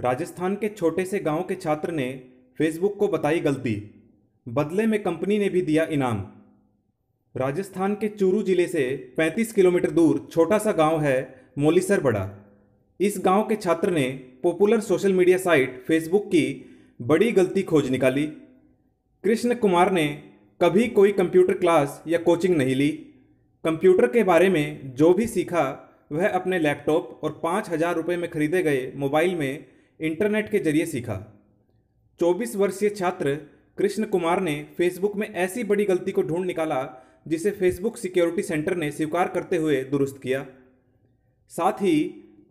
राजस्थान के छोटे से गांव के छात्र ने फेसबुक को बताई गलती बदले में कंपनी ने भी दिया इनाम राजस्थान के चूरू जिले से 35 किलोमीटर दूर छोटा सा गांव है मोलीसर बड़ा इस गांव के छात्र ने popular social media site Facebook की बड़ी गलती खोज निकाली कृष्ण कुमार ने कभी कोई कंप्यूटर क्लास या कोचिंग नहीं ली कंप्यूटर के बारे में जो भी सीखा वह अपने लैपटॉप और पाँच हज़ार रुपये में खरीदे गए मोबाइल में इंटरनेट के जरिए सीखा 24 वर्षीय छात्र कृष्ण कुमार ने फेसबुक में ऐसी बड़ी गलती को ढूंढ निकाला जिसे फेसबुक सिक्योरिटी सेंटर ने स्वीकार करते हुए दुरुस्त किया साथ ही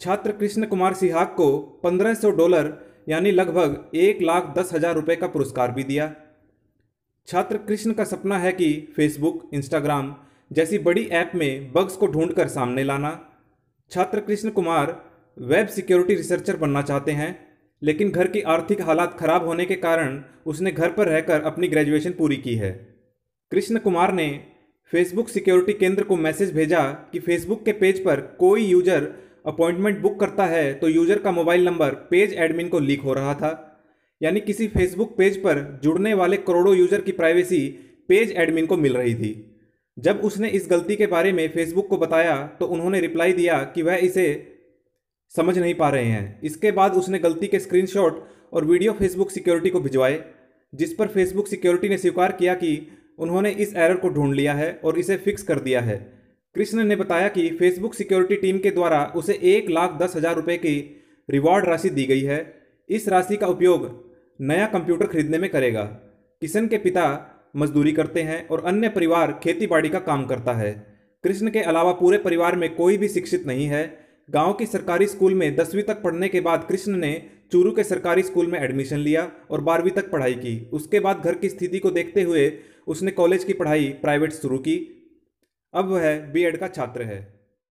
छात्र कृष्ण कुमार सिहाग को 1500 डॉलर यानी लगभग एक लाख दस हज़ार रुपये का पुरस्कार भी दिया छात्र कृष्ण का सपना है कि फेसबुक इंस्टाग्राम जैसी बड़ी ऐप में बग्स को ढूंढकर सामने लाना छात्र Krishna Kumar web security researcher बनना चाहते हैं लेकिन घर की आर्थिक हालात खराब होने के कारण उसने घर पर रहकर अपनी ग्रेजुएशन पूरी की है कृष्ण कुमार ने फेसबुक सिक्योरिटी केंद्र को मैसेज भेजा कि फेसबुक के पेज पर कोई यूजर अपॉइंटमेंट बुक करता है तो यूजर का मोबाइल नंबर पेज एडमिन को लीक हो रहा था यानी किसी फेसबुक पेज पर जुड़ने वाले करोड़ों यूजर की प्राइवेसी पेज एडमिन को मिल रही थी जब उसने इस गलती के बारे में फेसबुक को बताया तो उन्होंने रिप्लाई दिया कि वह इसे समझ नहीं पा रहे हैं इसके बाद उसने गलती के स्क्रीनशॉट और वीडियो फेसबुक सिक्योरिटी को भिजवाए जिस पर फेसबुक सिक्योरिटी ने स्वीकार किया कि उन्होंने इस एरर को ढूंढ लिया है और इसे फिक्स कर दिया है कृष्ण ने बताया कि फेसबुक सिक्योरिटी टीम के द्वारा उसे एक लाख दस हज़ार रुपये की रिवॉर्ड राशि दी गई है इस राशि का उपयोग नया कंप्यूटर खरीदने में करेगा किशन के पिता मजदूरी करते हैं और अन्य परिवार खेती बाड़ी का काम करता है कृष्ण के अलावा पूरे परिवार में कोई भी शिक्षित नहीं है गांव के सरकारी स्कूल में दसवीं तक पढ़ने के बाद कृष्ण ने चूरू के सरकारी स्कूल में एडमिशन लिया और बारहवीं तक पढ़ाई की उसके बाद घर की स्थिति को देखते हुए उसने कॉलेज की पढ़ाई प्राइवेट शुरू की अब वह बीएड का छात्र है